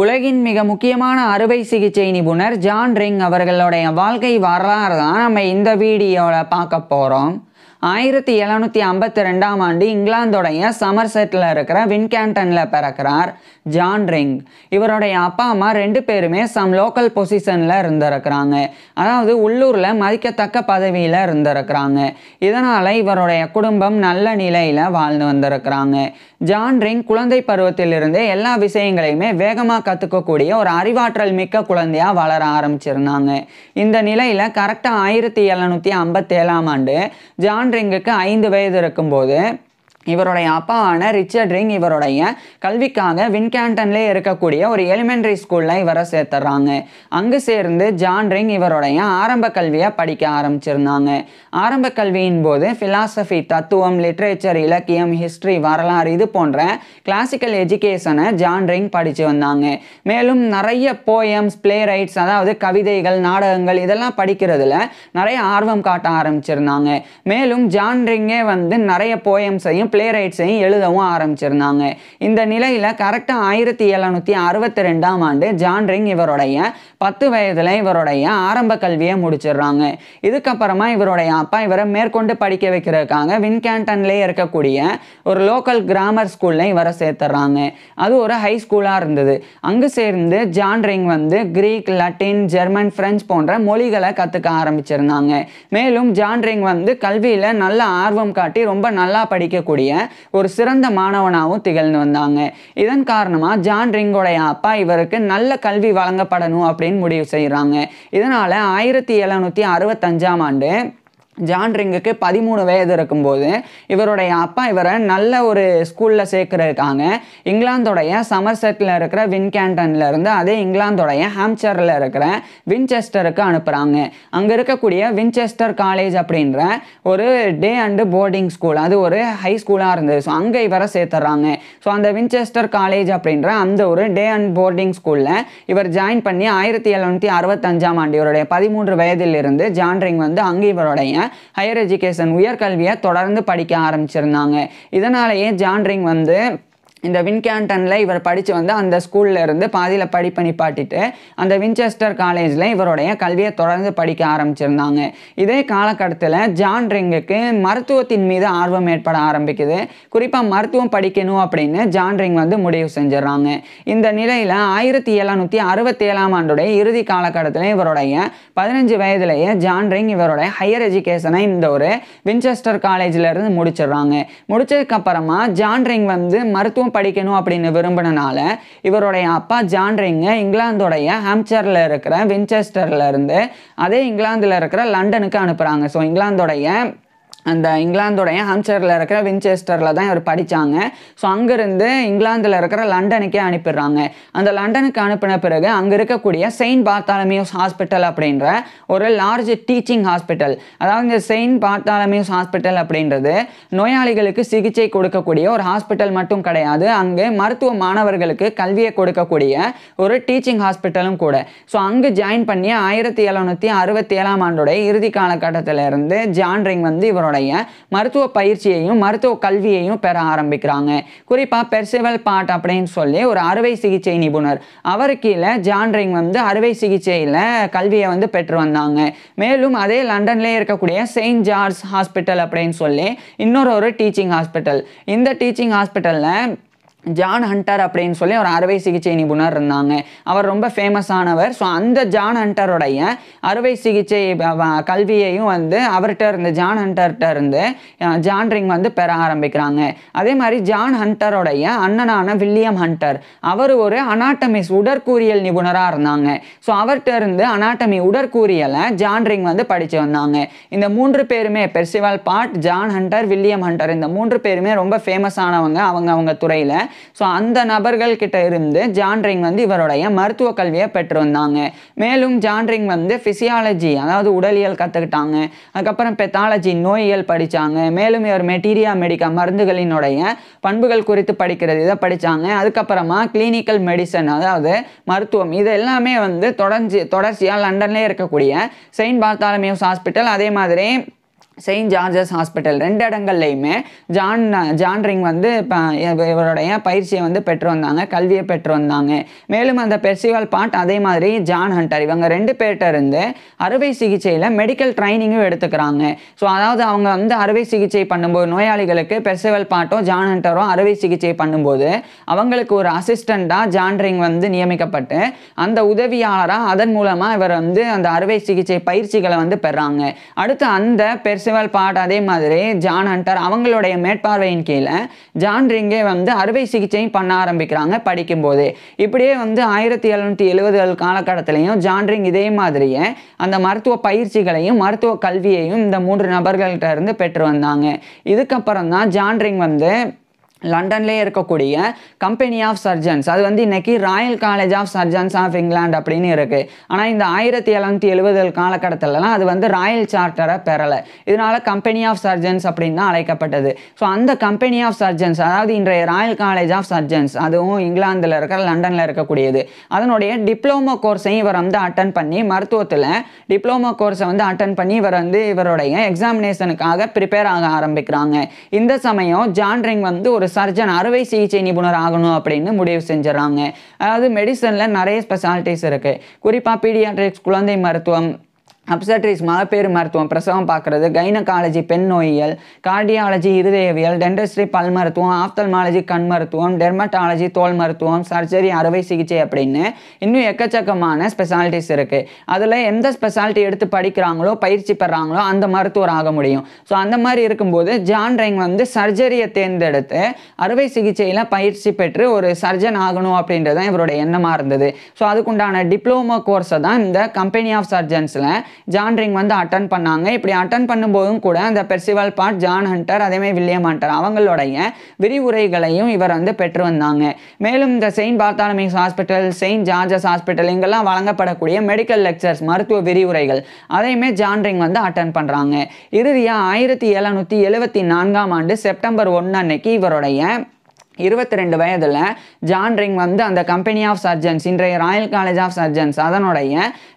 உலகின் மிக முக்கியமான அறுவை சிகிச்சை நிபுணர் ஜான் ரிங் அவர்களுடைய வாழ்க்கை வரலாறு தான் நம்ம இந்த வீடியோவில் பார்க்க போகிறோம் ஆயிரத்தி எழுநூத்தி ஐம்பத்தி ரெண்டாம் ஆண்டு இங்கிலாந்துடைய சமர்செட்டில் இருக்கிற வின்கேண்டனில் பிறக்கிறார் ஜான் ரிங் இவருடைய அப்பா அம்மா ரெண்டு பேருமே சம் லோக்கல் பொசிஷனில் இருந்திருக்கிறாங்க அதாவது உள்ளூரில் மதிக்கத்தக்க பதவியில் இருந்திருக்கிறாங்க இதனால் இவருடைய குடும்பம் நல்ல நிலையில் வாழ்ந்து வந்திருக்கிறாங்க ஜான் ரிங் குழந்தை பருவத்திலிருந்தே எல்லா விஷயங்களையுமே வேகமாக கற்றுக்கக்கூடிய ஒரு அறிவாற்றல் மிக்க குழந்தையாக வளர ஆரம்பிச்சிருந்தாங்க இந்த நிலையில் கரெக்டாக ஆயிரத்தி எழுநூற்றி ஐம்பத்தேழாம் ஆண்டு ஜான் ஆண்ட்ரிங்குக்கு ஐந்து வயது இருக்கும்போது இவருடைய அப்பாவான ரிச்சர்ட் ரிங் இவருடைய கல்விக்காக வின்கேண்டன்லே இருக்கக்கூடிய ஒரு எலிமெண்ட்ரி ஸ்கூலில் இவரை சேர்த்துறாங்க அங்கு சேர்ந்து ஜான் ரிங் இவருடைய ஆரம்ப கல்வியை படிக்க ஆரம்பிச்சிருந்தாங்க ஆரம்ப கல்வியின் போது ஃபிலாசபி தத்துவம் லிட்ரேச்சர் இலக்கியம் ஹிஸ்ட்ரி வரலாறு இது போன்ற கிளாசிக்கல் எஜுகேஷனை ஜான் ரிங் படித்து வந்தாங்க மேலும் நிறைய போயம்ஸ் பிளே ரைட்ஸ் அதாவது கவிதைகள் நாடகங்கள் இதெல்லாம் படிக்கிறதுல நிறைய ஆர்வம் காட்ட ஆரம்பிச்சிருந்தாங்க மேலும் ஜான் ரிங்கே வந்து நிறைய போயம்ஸையும் பிளே ரைட்ஸையும் எழுதவும் ஆரம்பிச்சிருந்தாங்க இந்த நிலையில் கரெக்டாக ஆயிரத்தி எழுநூற்றி அறுபத்தி ரெண்டாம் ஆண்டு ஜான்ரிங் இவருடைய பத்து வயதில் இவருடைய ஆரம்ப கல்வியை முடிச்சிடுறாங்க இதுக்கப்புறமா இவருடைய அப்பா இவரை மேற்கொண்டு படிக்க வைக்கிறதுக்காக வின்கேண்டன்லேயே இருக்கக்கூடிய ஒரு லோக்கல் கிராமர் ஸ்கூலில் இவரை சேர்த்துறாங்க அது ஒரு ஹை ஸ்கூலாக இருந்தது அங்கு சேர்ந்து ஜான்ரிங் வந்து கிரீக் லட்டின் ஜெர்மன் ஃப்ரெஞ்ச் போன்ற மொழிகளை கற்றுக்க ஆரம்பிச்சிருந்தாங்க மேலும் ஜான்ரிங் வந்து கல்வியில் நல்ல ஆர்வம் காட்டி ரொம்ப நல்லா படிக்கக்கூடிய கூடிய ஒரு சிறந்த மாணவனாகவும் திகழ்ந்து வந்தாங்க இதன் காரணமாக ஜான் ரிங்கோடைய அப்பா இவருக்கு நல்ல கல்வி வழங்கப்படணும் அப்படின்னு முடிவு செய்கிறாங்க இதனால் ஆயிரத்தி எழுநூற்றி அறுபத்தஞ்சாம் ஆண்டு ஜான்ரிங்குக்கு பதிமூணு வயது இருக்கும்போது இவருடைய அப்பா இவரை நல்ல ஒரு ஸ்கூலில் சேர்க்குறதுக்காங்க இங்கிலாந்தோடைய சமர்செட்டில் இருக்கிற வின்கேண்டனில் இருந்து அதே இங்கிலாந்துடைய ஹாம்சரில் இருக்கிற வின்செஸ்டருக்கு அனுப்புகிறாங்க அங்கே இருக்கக்கூடிய வின்செஸ்டர் காலேஜ் அப்படின்ற ஒரு டே அண்டு போர்டிங் ஸ்கூல் அது ஒரு ஹை ஸ்கூலாக இருந்தது ஸோ அங்கே இவரை சேர்த்துறாங்க ஸோ அந்த வின்செஸ்டர் காலேஜ் அப்படின்ற அந்த ஒரு டே அண்ட் போர்டிங் ஸ்கூலில் இவர் ஜாயின் பண்ணி ஆயிரத்தி எழுநூற்றி அறுபத்தஞ்சாம் ஆண்டு இவருடைய பதிமூன்று வயதிலிருந்து ஜான்ரிங் வந்து அங்கே இவருடைய ஹையர் எஜுகேஷன் உயர்கல்வியை தொடர்ந்து படிக்க ஆரம்பிச்சிருந்தாங்க இதனாலேயே ஜான்ரிங் வந்து இந்த விண்கேண்டனில் இவர் படித்து வந்து அந்த ஸ்கூலில் இருந்து பாதியில் படிப்பு நிப்பாட்டிட்டு அந்த வின்செஸ்டர் காலேஜில் இவருடைய கல்வியை தொடர்ந்து படிக்க ஆரம்பிச்சிருந்தாங்க இதே காலகட்டத்தில் ஜான் ரிங்குக்கு மருத்துவத்தின் மீது ஆர்வம் ஏற்பட ஆரம்பிக்குது குறிப்பாக மருத்துவம் படிக்கணும் அப்படின்னு ஜான் ரிங் வந்து முடிவு செஞ்சிடறாங்க இந்த நிலையில் ஆயிரத்தி எழுநூற்றி அறுபத்தேழாம் ஆண்டுடைய இறுதி காலகட்டத்தில் இவருடைய பதினஞ்சு வயதுலேயே ஜான் ரிங் இவருடைய ஹையர் எஜுகேஷனை இந்த ஒரு வின்செஸ்டர் காலேஜில் இருந்து முடிச்சிடுறாங்க முடிச்சதுக்கப்புறமா ஜான் ரிங் வந்து மருத்துவம் இன்னும் படிக்கணும் அப்படின்னு விரும்பினால இவருடைய அப்பா ஜான்ரிங்க இங்கிலாந்துடைய ஹாம்ச்சரில் இருக்கிற இருந்து அதே இங்கிலாந்தில் இருக்கிற லண்டனுக்கு அனுப்புகிறாங்க ஸோ இங்கிலாந்துடைய அந்த இங்கிலாந்தோடைய ஹாம்ஸ்டரில் இருக்கிற வின்செஸ்டரில் தான் இவர் படித்தாங்க ஸோ அங்கேருந்து இங்கிலாந்தில் இருக்கிற லண்டனுக்கே அனுப்பிடுறாங்க அந்த லண்டனுக்கு அனுப்பின பிறகு அங்கே இருக்கக்கூடிய செயின்ட் பார்த்தாலமியூஸ் ஹாஸ்பிட்டல் அப்படின்ற ஒரு லார்ஜ் டீச்சிங் ஹாஸ்பிட்டல் அதாவது இந்த செயின்ட் பார்த்தாலமியூஸ் ஹாஸ்பிட்டல் அப்படின்றது நோயாளிகளுக்கு சிகிச்சை கொடுக்கக்கூடிய ஒரு ஹாஸ்பிட்டல் மட்டும் கிடையாது அங்கே மருத்துவ மாணவர்களுக்கு கல்வியை கொடுக்கக்கூடிய ஒரு டீச்சிங் ஹாஸ்பிட்டலும் கூட ஸோ அங்கே ஜாயின் பண்ணி ஆயிரத்தி எழுநூற்றி அறுபத்தி ஏழாம் ஆண்டுடைய இறுதி காலகட்டத்திலிருந்து ஜான்ரிங் வந்து இவரோட உடைய மருத்துவ பயிற்சியையும் மருத்துவ கல்வியையும் பெற ஆரம்பிக்கிறாங்க குறிப்பாக பெர்சிவல் பாட் அப்படின்னு சொல்லி ஒரு அறுவை சிகிச்சை நிபுணர் அவர் கீழே ஜான்ரிங் வந்து அறுவை சிகிச்சையில் கல்வியை வந்து பெற்று வந்தாங்க மேலும் அதே லண்டன்லேயே இருக்கக்கூடிய செயின்ட் ஜார்ஜ் ஹாஸ்பிட்டல் அப்படின்னு சொல்லி இன்னொரு ஒரு டீச்சிங் ஹாஸ்பிட்டல் இந்த டீச்சிங் ஹாஸ்பிட்டலில் ஜான் ஹண்டர் அப்படின்னு சொல்லி ஒரு அறுவை சிகிச்சை நிபுணர் இருந்தாங்க அவர் ரொம்ப ஃபேமஸ் ஆனவர் ஸோ அந்த ஜான் ஹண்டருடைய அறுவை சிகிச்சை கல்வியையும் வந்து அவர்கிட்ட இருந்து ஜான் ஹண்டர்கிட்ட இருந்து ஜான்ரிங் வந்து பெற ஆரம்பிக்கிறாங்க அதே மாதிரி ஜான் ஹண்டருடைய அண்ணனான வில்லியம் ஹண்டர் அவர் ஒரு அனாட்டமிஸ் உடற்கூறியல் நிபுணராக இருந்தாங்க ஸோ அவர்கிட்ட இருந்து அனாட்டமி உடற்கூறியலை ஜான்ரிங் வந்து படித்து வந்தாங்க இந்த மூன்று பேருமே Percival Pott John Hunter William Hunter இந்த மூன்று பேருமே ரொம்ப ஃபேமஸ் ஆனவங்க அவங்க அவங்க துறையில் ஸோ அந்த நபர்கள் கிட்ட இருந்து ஜான்ரிங் வந்து இவருடைய மருத்துவ கல்வியை பெற்று வந்தாங்க மேலும் ஜான்ரிங் வந்து ஃபிசியாலஜி அதாவது உடலியல் கற்றுக்கிட்டாங்க அதுக்கப்புறம் பெத்தாலஜி நோயியல் படித்தாங்க மேலும் இவர் மெட்டீரியா மெடிக்கா மருந்துகளினுடைய பண்புகள் குறித்து படிக்கிறது இதை படித்தாங்க அதுக்கப்புறமா கிளினிக்கல் மெடிசன் அதாவது மருத்துவம் இது எல்லாமே வந்து தொடர்ந்து தொடர்ச்சியாக லண்டன்லேயே இருக்கக்கூடிய செயின்ட் பார்த்தாலமியூஸ் ஹாஸ்பிட்டல் அதே மாதிரி செயின்ட் ஜார்ஜஸ் ஹாஸ்பிட்டல் ரெண்டு இடங்கள்லையுமே ஜான் ஜான்ரிங் வந்து இப்போ இவருடைய பயிற்சியை வந்து பெற்று வந்தாங்க கல்வியை பெற்று வந்தாங்க மேலும் அந்த பெர்சிவால் பாட் அதே மாதிரி ஜான் ஹண்டர் இவங்க ரெண்டு பேர்கிட்ட இருந்து அறுவை சிகிச்சையில் மெடிக்கல் ட்ரைனிங்கும் எடுத்துக்கிறாங்க ஸோ அதாவது அவங்க வந்து அறுவை சிகிச்சை பண்ணும்போது நோயாளிகளுக்கு பெர்சிவல் பாட்டோ ஜான் ஹண்டரோ அறுவை சிகிச்சை பண்ணும்போது அவங்களுக்கு ஒரு அசிஸ்டண்ட்டாக ஜான்ரிங் வந்து நியமிக்கப்பட்டு அந்த உதவியாளராக அதன் மூலமாக இவர் வந்து அந்த அறுவை சிகிச்சை பயிற்சிகளை வந்து பெறாங்க அடுத்து அந்த பெர்ச பெர்சிவல் பாட் அதே மாதிரி ஜான் ஹண்டர் அவங்களுடைய மேற்பார்வையின் கீழே ஜான் ரிங்கே வந்து அறுவை சிகிச்சையும் பண்ண ஆரம்பிக்கிறாங்க படிக்கும்போது இப்படியே வந்து ஆயிரத்தி எழுநூற்றி எழுபதுகள் காலகட்டத்திலையும் ஜான் ரிங் இதே மாதிரியே அந்த மருத்துவ பயிற்சிகளையும் மருத்துவ கல்வியையும் இந்த மூன்று நபர்கள்ட்ட இருந்து பெற்று வந்தாங்க இதுக்கப்புறம் தான் ஜான் ரிங் வந்து லண்டன்லேயே இருக்கக்கூடிய கம்பெனி ஆஃப் சர்ஜன்ஸ் அது வந்து இன்றைக்கி royal college of surgeons of England அப்படின்னு இருக்குது ஆனால் இந்த ஆயிரத்தி எழுநூற்றி எழுபதுகள் காலகட்டத்திலலாம் அது வந்து ராயல் சார்ட்டரை பெறலை இதனால் கம்பெனி ஆஃப் சர்ஜன்ஸ் அப்படின்னு தான் அழைக்கப்பட்டது ஸோ அந்த கம்பெனி ஆஃப் சர்ஜன்ஸ் அதாவது இன்றைய ராயல் காலேஜ் ஆஃப் சர்ஜன்ஸ் அதுவும் இங்கிலாந்தில் இருக்கிற லண்டனில் இருக்கக்கூடியது அதனுடைய டிப்ளமோ கோர்ஸையும் இவர் வந்து அட்டன் பண்ணி மருத்துவத்தில் டிப்ளமோ கோர்ஸை வந்து அட்டன் பண்ணி இவர் வந்து இவருடைய எக்ஸாமினேஷனுக்காக ப்ரிப்பேர் ஆக ஆரம்பிக்கிறாங்க இந்த சமயம் ஜான்ரிங் வந்து ஒரு சர்ஜன் அறுவை சிகிச்சை நிபுணர் ஆகணும் அப்படின்னு முடிவு செஞ்சிடறாங்க அதாவது மெடிசனில் நிறைய ஸ்பெஷாலிட்டிஸ் இருக்குது குறிப்பாக பீடியாட்ரிக்ஸ் குழந்தை மருத்துவம் அப்சட்ரிஸ் மகப்பேறு மருத்துவம் பிரசவம் பார்க்குறது கைனகாலஜி பெண் நோயியல் கார்டியாலஜி இருதயவியல் டென்டஸ்ட்ரி பல் மருத்துவம் ஆப்தல்மாலஜி கண் மருத்துவம் டெர்மட்டாலஜி தோல் மருத்துவம் சர்ஜரி அறுவை சிகிச்சை அப்படின்னு இன்னும் எக்கச்சக்கமான ஸ்பெஷாலிட்டிஸ் இருக்குது அதில் எந்த ஸ்பெஷாலிட்டி எடுத்து படிக்கிறாங்களோ பயிற்சி பெறாங்களோ அந்த மருத்துவர் ஆக முடியும் ஸோ அந்த மாதிரி இருக்கும்போது ஜான் வந்து சர்ஜரியை தேர்ந்தெடுத்து அறுவை சிகிச்சையில் பயிற்சி பெற்று ஒரு சர்ஜன் ஆகணும் அப்படின்றது தான் இவரோட எண்ணமாக இருந்தது ஸோ அதுக்குண்டான டிப்ளமோ கோர்ஸை தான் இந்த கம்பெனி ஆஃப் சர்ஜன்ஸில் ஜான்ரிங் வந்து அட்டன் பண்ணாங்க இப்படி அட்டன் பண்ணும்போதும் கூட அந்த பெர்சிவால் பாட் ஜான் ஹண்டர் அதேமாதிரி வில்லியம் ஹண்டர் அவங்களுடைய விரிவுரைகளையும் இவர் வந்து பெற்று வந்தாங்க மேலும் இந்த saint Bartholomew's hospital saint George's hospital இங்கெல்லாம் வழங்கப்படக்கூடிய மெடிக்கல் லெக்சர்ஸ் மருத்துவ விரிவுரைகள் அதையுமே ஜான்ரிங் வந்து அட்டன் பண்ணுறாங்க இறுதியாக ஆயிரத்தி எழுநூற்றி எழுபத்தி நான்காம் ஆண்டு செப்டம்பர் ஒன்று அன்னைக்கு இவருடைய இருபத்தி ரெண்டு வயதில் ஜான்ரிங் வந்து அந்த கம்பெனி ஆஃப் சர்ஜன்ஸ் இன்றைய ராயல் காலேஜ் ஆஃப் சர்ஜன்ஸ் அதனுடைய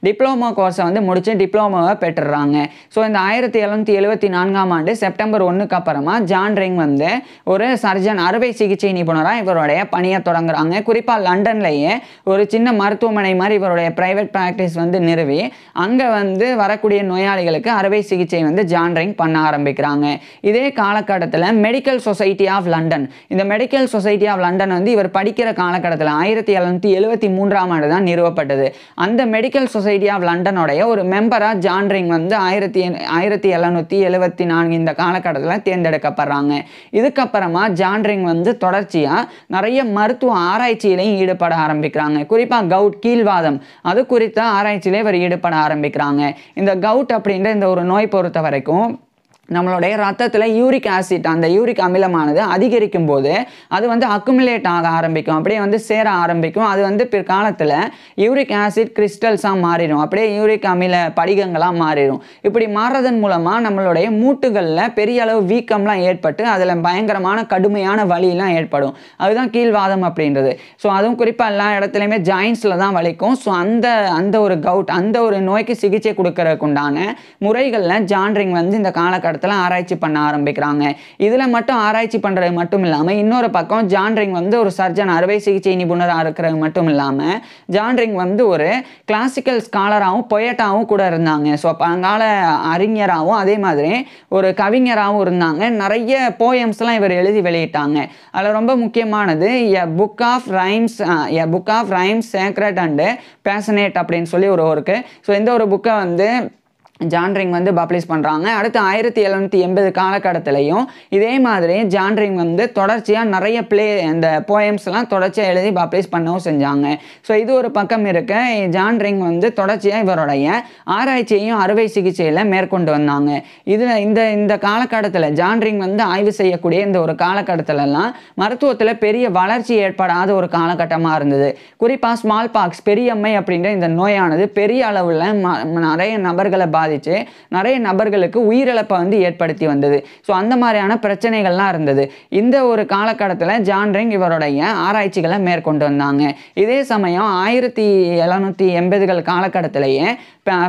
டிப்ளமோ கோர்ஸை வந்து முடித்து டிப்ளமோவை பெற்றுறாங்க ஸோ இந்த ஆயிரத்தி எழுநூற்றி எழுபத்தி நான்காம் ஆண்டு செப்டம்பர் ஒன்றுக்கு அப்புறமா ஜான்ரிங் வந்து ஒரு சர்ஜன் அறுவை சிகிச்சை நிபுணராக இவருடைய பணியை தொடங்குறாங்க குறிப்பாக லண்டன்லேயே ஒரு சின்ன மருத்துவமனை மாதிரி இவருடைய ப்ரைவேட் ப்ராக்டிஸ் வந்து நிறுவி அங்கே வந்து வரக்கூடிய நோயாளிகளுக்கு அறுவை சிகிச்சை வந்து ஜான்ரிங் பண்ண ஆரம்பிக்கிறாங்க இதே காலகட்டத்தில் மெடிக்கல் சொசைட்டி ஆஃப் லண்டன் இந்த மெடிக்கல் சொசைட்டி ஆஃப் லண்டன் வந்து இவர் படிக்கிற காலகட்டத்தில் ஆயிரத்தி எழுநூற்றி எழுபத்தி மூன்றாம் ஆண்டு தான் நிறுவப்பட்டது அந்த மெடிக்கல் சொசைட்டி ஆஃப் லண்டனுடைய ஒரு மெம்பராக ஜான்ரிங் வந்து ஆயிரத்தி ஆயிரத்தி எழுநூற்றி எழுபத்தி நான்கு இந்த காலகட்டத்தில் தேர்ந்தெடுக்கப்படுறாங்க இதுக்கப்புறமா ஜான்ரிங் வந்து தொடர்ச்சியாக நிறைய மருத்துவ ஆராய்ச்சியிலையும் ஈடுபட ஆரம்பிக்கிறாங்க குறிப்பாக கவுட் கீழ்வாதம் அது குறித்த ஆராய்ச்சியிலே இவர் ஈடுபட ஆரம்பிக்கிறாங்க இந்த கவுட் அப்படின்ற இந்த ஒரு நோய் பொறுத்த வரைக்கும் நம்மளுடைய ரத்தத்தில் யூரிக் ஆசிட் அந்த யூரிக் அமிலமானது அதிகரிக்கும் போது அது வந்து அக்குமுலேட் ஆக ஆரம்பிக்கும் அப்படியே வந்து சேர ஆரம்பிக்கும் அது வந்து பிற்காலத்தில் யூரிக் ஆசிட் கிறிஸ்டல்ஸாக மாறிடும் அப்படியே யூரிக் அமில படிகங்களாக மாறிடும் இப்படி மாறுறதன் மூலமாக நம்மளுடைய மூட்டுகளில் பெரிய அளவு வீக்கம்லாம் ஏற்பட்டு அதில் பயங்கரமான கடுமையான வலியெலாம் ஏற்படும் அதுதான் கீழ்வாதம் அப்படின்றது ஸோ அதுவும் குறிப்பாக எல்லா இடத்துலையுமே ஜாயின்ஸில் தான் வலிக்கும் ஸோ அந்த அந்த ஒரு கவுட் அந்த ஒரு நோய்க்கு சிகிச்சை கொடுக்கறதுக்குண்டான முறைகளில் ஜான்ரிங் வந்து இந்த காலகட்டத்தில் இடத்துல ஆராய்ச்சி பண்ண ஆரம்பிக்கிறாங்க இதில் மட்டும் ஆராய்ச்சி பண்ணுறது மட்டும் இல்லாமல் இன்னொரு பக்கம் ஜான்ரிங் வந்து ஒரு சர்ஜன் அறுவை சிகிச்சை நிபுணராக இருக்கிறது மட்டும் இல்லாமல் ஜான்ரிங் வந்து ஒரு கிளாசிக்கல் ஸ்காலராகவும் பொயட்டாகவும் கூட இருந்தாங்க ஸோ பழங்கால அறிஞராகவும் அதே மாதிரி ஒரு கவிஞராகவும் இருந்தாங்க நிறைய போயம்ஸ்லாம் இவர் எழுதி வெளியிட்டாங்க அதில் ரொம்ப முக்கியமானது a book of rhymes a book of rhymes sacred and passionate அப்படின்னு சொல்லி ஒரு ஒர்க்கு ஸோ இந்த ஒரு புக்கை வந்து ஜான்ரிங் வந்து பப்ளிஷ் பண்ணுறாங்க அடுத்து ஆயிரத்தி எழுநூற்றி எண்பது காலகட்டத்திலையும் இதே மாதிரி ஜான்ரிங் வந்து தொடர்ச்சியாக நிறைய பிளே இந்த போயம்ஸ்லாம் தொடர்ச்சியாக எழுதி பப்ளிஷ் பண்ணவும் செஞ்சாங்க ஸோ இது ஒரு பக்கம் இருக்க ஜான்ரிங் வந்து தொடர்ச்சியாக இவருடைய ஆராய்ச்சியையும் அறுவை சிகிச்சையில் மேற்கொண்டு வந்தாங்க இதில் இந்த இந்த காலகட்டத்தில் ஜான்ரிங் வந்து ஆய்வு செய்யக்கூடிய இந்த ஒரு காலகட்டத்திலலாம் மருத்துவத்தில் பெரிய வளர்ச்சி ஏற்படாத ஒரு காலகட்டமாக இருந்தது குறிப்பாக ஸ்மால் பாக்ஸ் பெரியம்மை அப்படின்ற இந்த நோயானது பெரிய அளவில் நிறைய நபர்களை பாதி பாதித்து நிறைய நபர்களுக்கு உயிரிழப்பை வந்து ஏற்படுத்தி வந்தது ஸோ அந்த மாதிரியான பிரச்சனைகள்லாம் இருந்தது இந்த ஒரு காலகட்டத்தில் ஜான்ரிங் இவருடைய ஆராய்ச்சிகளை மேற்கொண்டு வந்தாங்க இதே சமயம் ஆயிரத்தி எழுநூற்றி எண்பதுகள் காலகட்டத்திலேயே